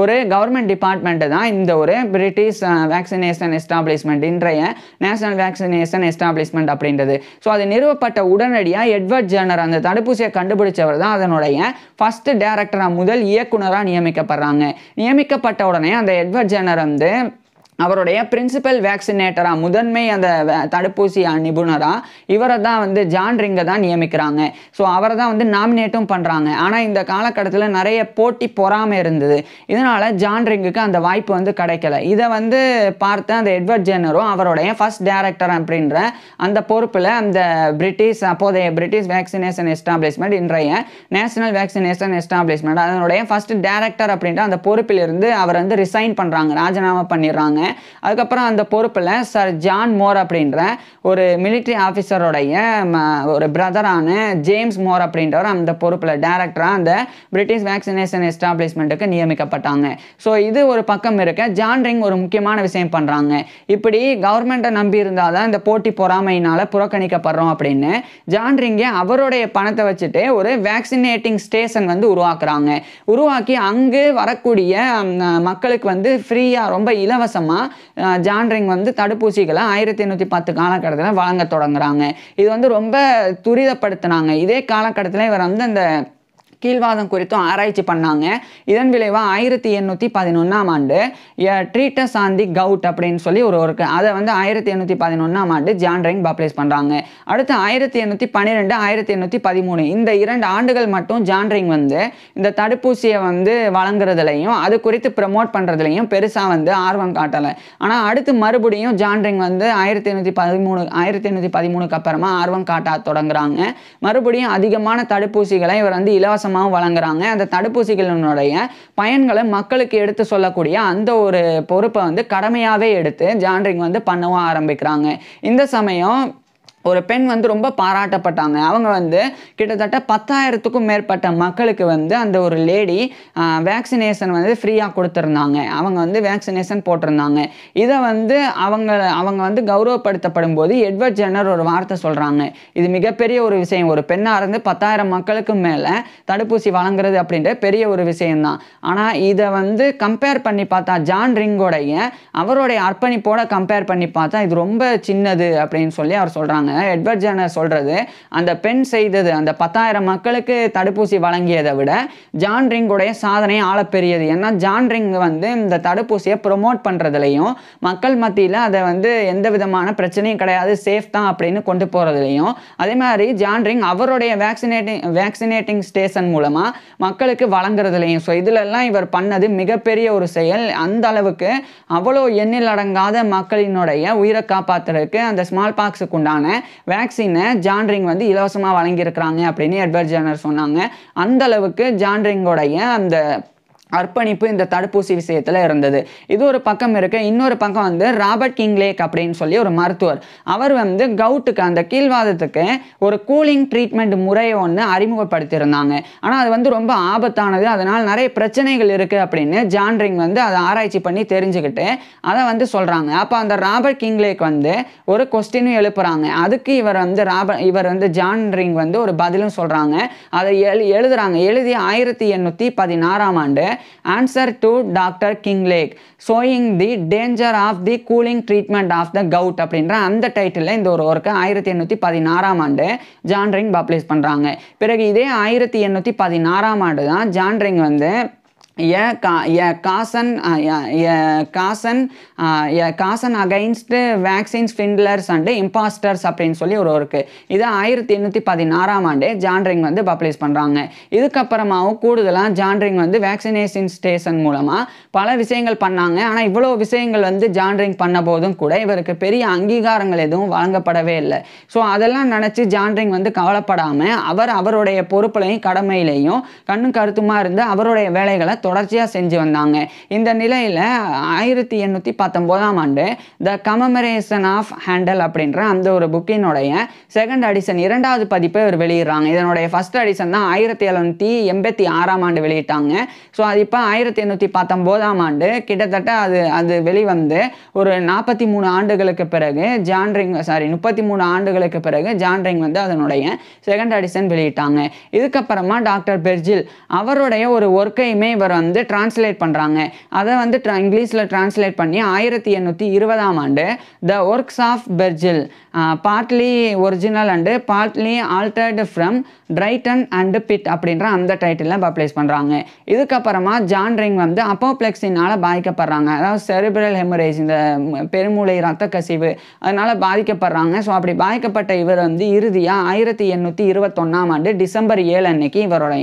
ஒரு கவர்மெண்ட் டிபார்ட்மெண்ட்டு தான் இந்த ஒரு பிரிட்டிஷ் வேக்சினேஷன் எஸ்டாப்ளிஷ்மெண்ட் இன்றைய நேஷனல் வேக்சினேஷன் எஸ்டாப்ளிஷ்மெண்ட் அப்படின்றது ஸோ அது நிறுவப்பட்ட உடனடியாக எட்வர்ட் ஜேனர் அந்த தடுப்பூசியை கண்டுபிடிச்சவர் தான் அதனுடைய ஃபர்ஸ்ட் டேரக்டராக முதல் இயக்குனராக நியமிக்கப்படுறாங்க நியமிக்கப்பட்ட உடனே அந்த எட்வர்ட் ஜேனர் வந்து அவருடைய பிரின்சிபல் வேக்சினேட்டராக முதன்மை அந்த தடுப்பூசி நிபுணராக இவரை தான் வந்து ஜான் ரிங்கை தான் நியமிக்கிறாங்க ஸோ அவரை தான் வந்து நாமினேட்டும் பண்ணுறாங்க ஆனால் இந்த காலகட்டத்தில் நிறைய போட்டி பொறாமல் இருந்தது இதனால் ஜான் ரிங்குக்கு அந்த வாய்ப்பு வந்து கிடைக்கல இதை வந்து பார்த்த அந்த எட்வர்ட் ஜெனரும் அவருடைய ஃபர்ஸ்ட் டேரக்டர் அப்படின்ற அந்த பொறுப்பில் அந்த பிரிட்டிஷ் அப்போதைய பிரிட்டிஷ் வேக்சினேஷன் எஸ்டாப்ளிஷ்மெண்ட் இன்றைய நேஷனல் வேக்சினேஷன் எஸ்டாப்ளிஷ்மெண்ட் அதனுடைய ஃபர்ஸ்ட் டேரக்டர் அப்படின்ற அந்த பொறுப்பிலிருந்து அவர் வந்து ரிசைன் பண்ணுறாங்க ராஜினாமா பண்ணிடுறாங்க அதுக்கப்புறம் அந்த பொறுப்பில் சார் ஜான் மோர் அப்படின்ற ஒரு மிலிட்ரி ஆஃபீஸருடைய ஒரு பிரதரான ஜேம்ஸ் மோர் அப்படின்றவர் அந்த பொறுப்பில் டேரக்டராக அந்த பிரிட்டிஷ் வேக்சினேஷன் எஸ்டாப்ளிஷ்மெண்ட்டுக்கு நியமிக்கப்பட்டாங்க ஸோ இது ஒரு பக்கம் இருக்க ஜான் ரிங் ஒரு முக்கியமான விஷயம் பண்ணுறாங்க இப்படி கவர்மெண்ட்டை நம்பி இருந்தால் தான் இந்த போட்டி பொறாமையினால் புறக்கணிக்கப்படுறோம் அப்படின்னு ஜான் ரிங்கே அவருடைய பணத்தை வச்சுட்டு ஒரு வேக்சினேட்டிங் ஸ்டேஷன் வந்து உருவாக்குறாங்க உருவாக்கி அங்கு வரக்கூடிய மக்களுக்கு வந்து ஃப்ரீயாக ரொம்ப இலவசமாக மூலமாக ஜான்ரிங் வந்து தடுப்பூசிகளை ஆயிரத்தி எண்ணூற்றி பத்து காலக்கட்டத்தில் வழங்க தொடங்குறாங்க இது வந்து ரொம்ப துரிதப்படுத்தினாங்க இதே காலகட்டத்தில் இவர் வந்து அந்த கீழ்வாதம் குறித்தும் ஆராய்ச்சி பண்ணாங்க இதன் விளைவாக ஆயிரத்தி எண்ணூற்றி பதினொன்றாம் ஆண்டு ட்ரீட்டஸ் ஆன் தி கவுட் அப்படின்னு சொல்லி ஒரு ஒரு அதை வந்து ஆயிரத்தி எண்ணூற்றி பதினொன்றாம் ஆண்டு ஜான் ரெங் பப்ளிஷ் பண்ணுறாங்க அடுத்து ஆயிரத்தி எண்ணூற்றி பன்னிரெண்டு ஆயிரத்தி எண்ணூற்றி பதிமூணு இந்த இரண்டு ஆண்டுகள் மட்டும் ஜான் ரெங் வந்து இந்த தடுப்பூசியை வந்து வழங்குறதுலையும் அது குறித்து ப்ரமோட் பண்ணுறதுலையும் பெருசாக வந்து ஆர்வம் காட்டலை ஆனால் அடுத்து மறுபடியும் ஜான் ரெங் வந்து ஆயிரத்தி எண்ணூற்றி பதிமூணு ஆயிரத்தி எண்ணூற்றி பதிமூணுக்கு அப்புறமா ஆர்வம் காட்ட தொடங்குறாங்க மறுபடியும் அதிகமான தடுப்பூசிகளை இவர் வந்து இலவசம் இலவசமாக வழங்குறாங்க அந்த தடுப்பூசிகளினுடைய பயன்களை மக்களுக்கு எடுத்து சொல்லக்கூடிய அந்த ஒரு பொறுப்பை வந்து கடமையாகவே எடுத்து ஜான்ரிங் வந்து பண்ணவும் ஆரம்பிக்கிறாங்க இந்த சமயம் ஒரு பெண் வந்து ரொம்ப பாராட்டப்பட்டாங்க அவங்க வந்து கிட்டத்தட்ட பத்தாயிரத்துக்கும் மேற்பட்ட மக்களுக்கு வந்து அந்த ஒரு லேடி வேக்சினேஷன் வந்து ஃப்ரீயாக கொடுத்துருந்தாங்க அவங்க வந்து வேக்சினேஷன் போட்டிருந்தாங்க இதை வந்து அவங்க அவங்க வந்து கௌரவப்படுத்தப்படும் போது எட்வர்ட் ஜென்னர் ஒரு வார்த்தை சொல்கிறாங்க இது மிகப்பெரிய ஒரு விஷயம் ஒரு பெண்ணாக இருந்து பத்தாயிரம் மக்களுக்கு மேலே தடுப்பூசி வழங்குறது அப்படின்ற பெரிய ஒரு விஷயம்தான் ஆனால் இதை வந்து கம்பேர் பண்ணி பார்த்தா ஜான் ரிங்கோடைய அவருடைய அர்ப்பணிப்போட கம்பேர் பண்ணி பார்த்தா இது ரொம்ப சின்னது அப்படின்னு சொல்லி அவர் சொல்கிறாங்க எட்வர்ட் ஜானர் சொல்கிறது அந்த பெண் செய்தது அந்த பத்தாயிரம் மக்களுக்கு தடுப்பூசி வழங்கியதை விட ஜான் ரிங்குடைய சாதனை ஆளப்பெரியது ஏன்னா ஜான் ரிங் வந்து இந்த தடுப்பூசியை ப்ரொமோட் பண்ணுறதுலையும் மக்கள் மத்தியில் அதை வந்து எந்த விதமான பிரச்சனையும் கிடையாது சேஃப் தான் அப்படின்னு கொண்டு போகிறதுலையும் அதே மாதிரி ஜான் ரிங் அவருடைய வேக்சினேட்டிங் வேக்சினேட்டிங் ஸ்டேஷன் மூலமாக மக்களுக்கு வழங்குறதுலையும் ஸோ இதிலெல்லாம் இவர் பண்ணது மிகப்பெரிய ஒரு செயல் அந்த அளவுக்கு அவ்வளோ எண்ணில் அடங்காத மக்களினுடைய உயிரை காப்பாற்றுறதுக்கு அந்த ஸ்மால் பாக்ஸுக்கு உண்டான வேக்சினை ஜான்ரிங் வந்து இலவசமாக வழங்கியிருக்கிறாங்க அப்படின்னு எட்வர்ட் சொன்னாங்க அந்த அளவுக்கு ஜான்ரிங்கோடைய அந்த அர்ப்பணிப்பு இந்த தடுப்பூசி விஷயத்தில் இருந்தது இது ஒரு பக்கம் இருக்கு இன்னொரு பக்கம் வந்து ராபர்ட் கிங்லேக் அப்படின்னு சொல்லி ஒரு மருத்துவர் அவர் வந்து கவுட்டுக்கு அந்த கீழ்வாதத்துக்கு ஒரு கூலிங் ட்ரீட்மெண்ட் முறையை ஒன்று அறிமுகப்படுத்தியிருந்தாங்க ஆனால் அது வந்து ரொம்ப ஆபத்தானது அதனால் நிறைய பிரச்சனைகள் இருக்குது அப்படின்னு ஜான்ரிங் வந்து அதை ஆராய்ச்சி பண்ணி தெரிஞ்சுக்கிட்டு அதை வந்து சொல்கிறாங்க அப்போ அந்த ராபர்ட் கிங்லேக் வந்து ஒரு கொஸ்டினும் எழுப்புறாங்க அதுக்கு இவர் வந்து ராபர்ட் இவர் வந்து ஜான்ரிங் வந்து ஒரு பதிலும் சொல்கிறாங்க அதை எழு எழுதுகிறாங்க எழுதி ஆயிரத்தி எண்ணூற்றி பதினாறாம் ஆண்டு answer to doctor Kinglake showing the danger of the cooling treatment of the gout அப்படின்ற அந்த டைட்டிலில் இந்த ஒரு ஒர்க்கு ஆயிரத்தி எண்ணூற்றி பதினாறாம் ஆண்டு ஜான்ரிங் பப்ளிஷ் பண்ணுறாங்க பிறகு இதே ஆயிரத்தி எண்ணூற்றி பதினாறாம் ஆண்டு தான் ஜான்ரிங் வந்து எ கா a caution a caution a caution against vaccines swindlers and impostors அப்படின்னு சொல்லி ஒரு இருக்குது இது ஆயிரத்தி எண்ணூற்றி பதினாறாம் ஆண்டே ஜான்ரிங் வந்து பப்ளிஷ் பண்ணுறாங்க இதுக்கப்புறமாவும் கூடுதலாக ஜான்ரிங் வந்து வேக்சினேஷன் ஸ்டேஷன் மூலமாக பல விஷயங்கள் பண்ணாங்க ஆனால் இவ்வளோ விஷயங்கள் வந்து ஜான்ரிங் பண்ண போதும் கூட இவருக்கு பெரிய அங்கீகாரங்கள் எதுவும் வழங்கப்படவே இல்லை ஸோ அதெல்லாம் நினச்சி ஜான்ரிங் வந்து கவலைப்படாமல் அவர் அவருடைய பொறுப்புலையும் கடமையிலையும் கண்ணும் கருத்துமாக இருந்து அவருடைய வேலைகளை தொடர்ச்சியாக செஞ்சு வந்தாங்க இந்த நிலையில் ஆயிரத்தி எண்ணூற்றி பத்தொம்போதாம் ஆண்டு த கமமரேசன் ஆஃப் ஹேண்டல் அப்படின்ற அந்த ஒரு புக்கினுடைய செகண்ட் அடிஷன் இரண்டாவது பதிப்பை அவர் வெளியிடுறாங்க இதனுடைய ஃபஸ்ட் அடிஷன் தான் ஆயிரத்தி எழுநூற்றி எண்பத்தி ஆறாம் ஆண்டு வெளியிட்டாங்க ஸோ அது இப்போ ஆயிரத்தி எண்ணூற்றி பத்தொம்போதாம் ஆண்டு கிட்டத்தட்ட அது அது வெளிவந்து ஒரு நாற்பத்தி மூணு ஆண்டுகளுக்கு பிறகு ஜான்ரிங் சாரி முப்பத்தி மூணு ஆண்டுகளுக்கு பிறகு ஜான்ரிங் வந்து அதனுடைய செகண்ட் அடிஷன் வெளியிட்டாங்க இதுக்கப்புறமா டாக்டர் பெர்ஜில் அவருடைய ஒரு ஒர்க்கையுமே இவர் அவர் வந்து டிரான்ஸ்லேட் பண்ணுறாங்க அதை வந்து இங்கிலீஷில் டிரான்ஸ்லேட் பண்ணி ஆயிரத்தி எண்ணூற்றி இருபதாம் ஆண்டு the works of Virgil partly original and partly altered from Dryden and Pitt அப்படின்ற அந்த டைட்டிலில் பப்ளிஷ் பண்ணுறாங்க இதுக்கப்புறமா ஜான்ரிங் வந்து அப்போப்ளெக்ஸினால் பாதிக்கப்படுறாங்க அதாவது செரிபிரல் ஹெமரேஜ் இந்த பெருமூளை ரத்த கசிவு அதனால் பாதிக்கப்படுறாங்க ஸோ அப்படி பாதிக்கப்பட்ட இவர் வந்து இறுதியாக ஆயிரத்தி எண்ணூற்றி இருபத்தொன்னாம் ஆண்டு டிசம்பர் ஏழு அன்னைக்கு இவருடைய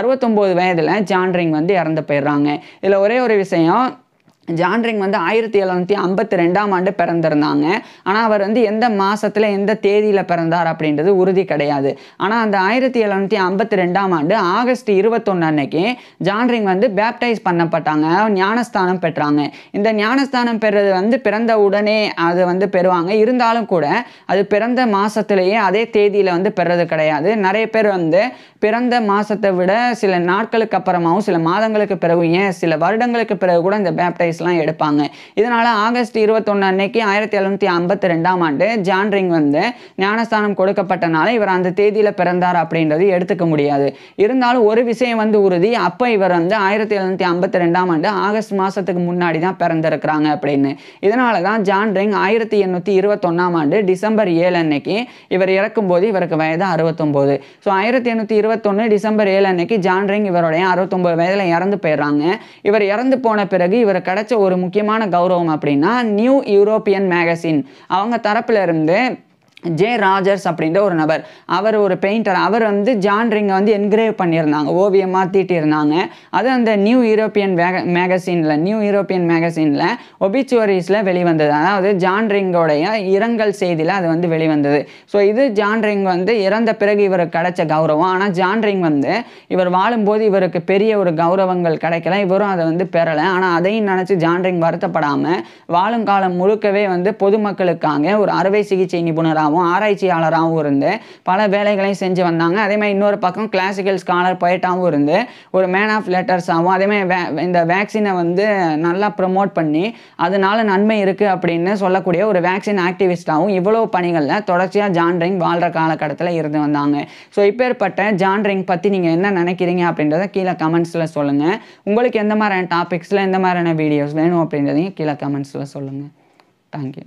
அறுபத்தொம்போது வயதில் ஜான்ரிங் வந்து இறந்து போயிடுறாங்க இதில் ஒரே ஒரு விஷயம் ஜான்ரிங் வந்து ஆயிரத்தி எழுநூத்தி ஐம்பத்தி ரெண்டாம் ஆண்டு பிறந்திருந்தாங்க ஆனால் அவர் வந்து எந்த மாதத்தில் எந்த தேதியில் பிறந்தார் அப்படின்றது உறுதி கிடையாது ஆனால் அந்த ஆயிரத்தி எழுநூத்தி ஐம்பத்தி ரெண்டாம் ஆண்டு ஆகஸ்ட் இருபத்தொன்று அன்னைக்கு ஜான்ரிங் வந்து பேப்டைஸ் பண்ணப்பட்டாங்க ஞானஸ்தானம் பெற்றாங்க இந்த ஞானஸ்தானம் பெறுறது வந்து பிறந்த உடனே அது வந்து பெறுவாங்க இருந்தாலும் கூட அது பிறந்த மாதத்திலேயே அதே தேதியில் வந்து பெறது கிடையாது நிறைய பேர் வந்து பிறந்த மாதத்தை விட சில நாட்களுக்கு அப்புறமாவும் சில மாதங்களுக்கு பிறகு ஏன் சில வருடங்களுக்கு பிறகு கூட இந்த பேப்டைஸ் ப்ரைஸ்லாம் எடுப்பாங்க இதனால் ஆகஸ்ட் இருபத்தொன்று அன்னைக்கு ஆயிரத்தி எழுநூற்றி ஐம்பத்தி ரெண்டாம் ஆண்டு ஜான்ரிங் வந்து ஞானஸ்தானம் கொடுக்கப்பட்டனால இவர் அந்த தேதியில் பிறந்தார் அப்படின்றது எடுத்துக்க முடியாது இருந்தாலும் ஒரு விஷயம் வந்து உறுதி அப்போ இவர் வந்து ஆயிரத்தி எழுநூற்றி ஐம்பத்தி ரெண்டாம் ஆண்டு ஆகஸ்ட் மாதத்துக்கு முன்னாடி தான் பிறந்திருக்கிறாங்க அப்படின்னு இதனால தான் ஜான்ரிங் ஆயிரத்தி எண்ணூற்றி இருபத்தொன்னாம் ஆண்டு டிசம்பர் ஏழு அன்னைக்கு இவர் இறக்கும்போது இவருக்கு வயது அறுபத்தொம்போது ஸோ ஆயிரத்தி எண்ணூற்றி இருபத்தொன்று டிசம்பர் ஏழு அன்னைக்கு ஜான்ரிங் இவருடைய அறுபத்தொம்போது வயதில் இறந்து போயிடுறாங்க இவர் இறந்து போன பிறகு இவர் கடை கிடைச்ச ஒரு முக்கியமான கௌரவம் அப்படின்னா நியூ யூரோப்பியன் மேகசின் அவங்க தரப்பிலிருந்து ஜே ராஜர்ஸ் அப்படின்ற ஒரு நபர் அவர் ஒரு பெயிண்டர் அவர் வந்து ஜான்ரிங்கை வந்து என்கிரேவ் பண்ணியிருந்தாங்க ஓவியமாக தீட்டியிருந்தாங்க அது அந்த நியூ யூரோப்பியன் மேக மேகசீனில் நியூ யூரோப்பியன் மேகசீனில் ஒபிச்சுவரிஸில் வெளிவந்தது அதாவது ஜான்ரிங்கோடைய இரங்கல் செய்தியில் அது வந்து வெளிவந்தது ஸோ இது ஜான்ரிங் வந்து இறந்த பிறகு இவருக்கு கிடைச்ச கௌரவம் ஆனால் ஜான்ரிங் வந்து இவர் வாழும்போது இவருக்கு பெரிய ஒரு கௌரவங்கள் கிடைக்கல இவரும் அதை வந்து பெறலை ஆனால் அதையும் நினச்சி ஜான்ரிங் வருத்தப்படாமல் வாழும் காலம் முழுக்கவே வந்து பொதுமக்களுக்காக ஒரு அறுவை சிகிச்சை நிபுணராக ஸ்காலராகவும் ஆராய்ச்சியாளராகவும் இருந்து பல வேலைகளையும் செஞ்சு வந்தாங்க அதே மாதிரி இன்னொரு பக்கம் கிளாசிக்கல் ஸ்காலர் போயிட்டாகவும் இருந்து ஒரு மேன் ஆஃப் லெட்டர்ஸாகவும் அதேமாதிரி இந்த வேக்சினை வந்து நல்லா ப்ரொமோட் பண்ணி அதனால நன்மை இருக்குது அப்படின்னு சொல்லக்கூடிய ஒரு வேக்சின் ஆக்டிவிஸ்டாகவும் இவ்வளோ பணிகளில் தொடர்ச்சியாக ஜான்ரிங் வாழ்கிற காலகட்டத்தில் இருந்து வந்தாங்க ஸோ இப்பேற்பட்ட ஜான்ரிங் பற்றி நீங்கள் என்ன நினைக்கிறீங்க அப்படின்றத கீழே கமெண்ட்ஸில் சொல்லுங்கள் உங்களுக்கு எந்த மாதிரியான டாபிக்ஸில் எந்த மாதிரியான வீடியோஸ் வேணும் அப்படின்றதையும் கீழே கமெண்ட்ஸில் சொல்லுங்கள் தேங்க்யூ